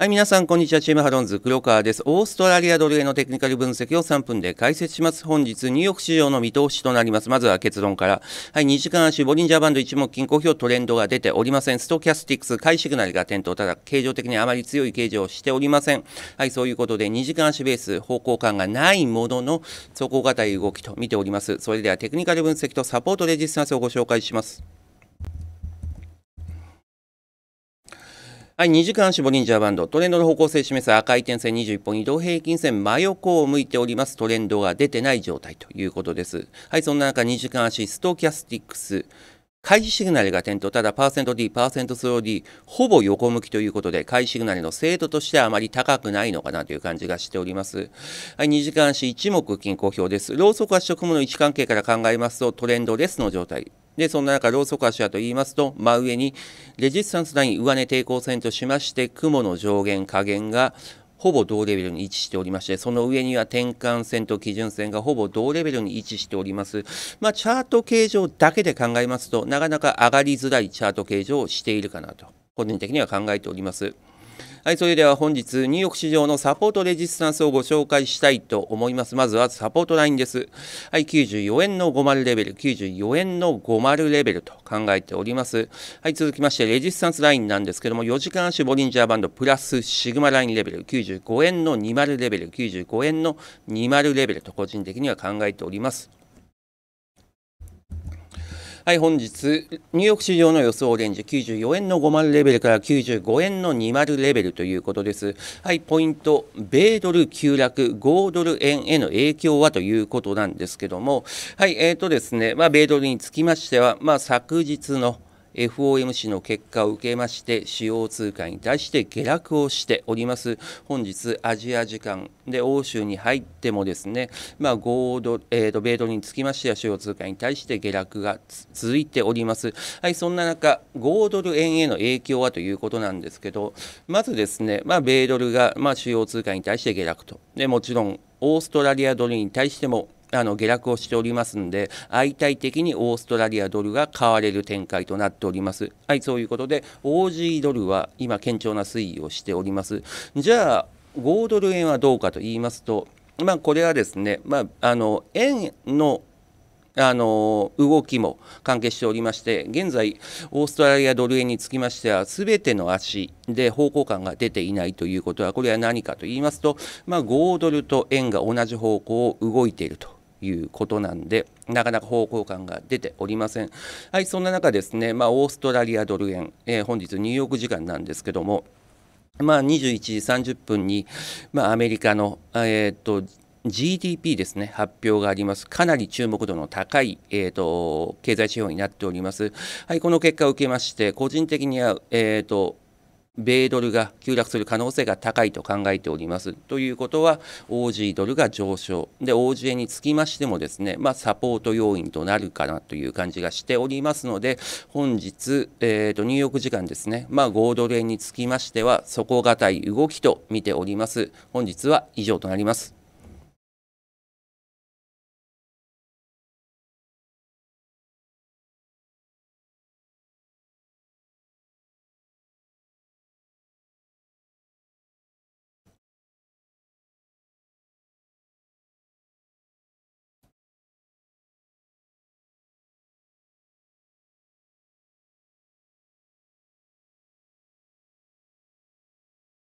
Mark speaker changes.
Speaker 1: はい、皆さん、こんにちは。チームハロンズ、黒川です。オーストラリアドルへのテクニカル分析を3分で解説します。本日、ニューヨーク市場の見通しとなります。まずは結論から。はい、2時間足、ボリンジャーバンド一目均衡表トレンドが出ておりません。ストキャスティックス、買いシグナルが点灯。ただ、形状的にあまり強い形状をしておりません。はい、そういうことで、2時間足ベース、方向感がないものの、走行型い動きと見ております。それでは、テクニカル分析とサポートレジスタンスをご紹介します。はい、2時間足ボリンジャーバンド。トレンドの方向性示す赤い点線21本移動平均線真横を向いております。トレンドが出てない状態ということです。はい、そんな中2時間足ストキャスティックス。開始シグナルが点灯、ただパーセント D、パーセントスロー D、ほぼ横向きということで、開始シグナルの精度としてはあまり高くないのかなという感じがしております。はい、2時間足一目均衡表です。ローソクは色の位置関係から考えますと、トレンドレスの状態。でそんな中ローソク足はといいますと真上にレジスタンスライン上値抵抗線としまして雲の上限下限がほぼ同レベルに位置しておりまして、その上には転換線と基準線がほぼ同レベルに位置しております。まあ、チャート形状だけで考えますと、なかなか上がりづらいチャート形状をしているかなと、個人的には考えております。はい、それでは本日、ニューヨーク市場のサポートレジスタンスをご紹介したいと思います。まずはサポートラインです。はい、94円の50レベル、94円の50レベルと考えております。はい、続きまして、レジスタンスラインなんですけども、4時間足ボリンジャーバンドプラスシグマラインレベル、95円の20レベル、95円の20レベルと個人的には考えております。はい、本日、ニューヨーク市場の予想レンジ、94円の5万レベルから95円の20レベルということです。はい、ポイント、米ドル急落、5ドル円への影響はということなんですけども、はい、えーとですね、まあ、米ドルにつきましては、まあ、昨日の FOMC の結果を受けまして主要通貨に対して下落をしております本日アジア時間で欧州に入ってもですねまあ5ドル、えー、と米ドルにつきましては主要通貨に対して下落が続いておりますはいそんな中5ドル円への影響はということなんですけどまずですねまあ米ドルがまあ主要通貨に対して下落とでもちろんオーストラリアドルに対してもあの下落をしておりますので、相対的にオーストラリアドルが買われる展開となっております。はい、そういうことで、オージードルは今、堅調な推移をしております。じゃあ、5ドル円はどうかと言いますと、まあ、これはですね、まあ、あの円のあの動きも関係しておりまして現在オーストラリアドル円につきましては全ての足で方向感が出ていないということはこれは何かと言いますと、まあ、5ドルと円が同じ方向を動いているということなんでなかなか方向感が出ておりませんはいそんな中ですねまあ、オーストラリアドル円、えー、本日ニューヨーク時間なんですけどもまあ、21時30分に、まあ、アメリカの、えーと、GDP ですね発表がありますかなり注目度の高い、えーと、経済指標になっておりますはいこの結果を受けまして個人的には、えーと米ドルが急落する可能性が高いと考えております。ということは、OG ドルが上昇、で、OG 円につきましてもですね、まあ、サポート要因となるかなという感じがしておりますので、本日、えー、とニューヨーク時間ですね、まあ、5ドル円につきましては、底堅い動きと見ております。本日は以上となります。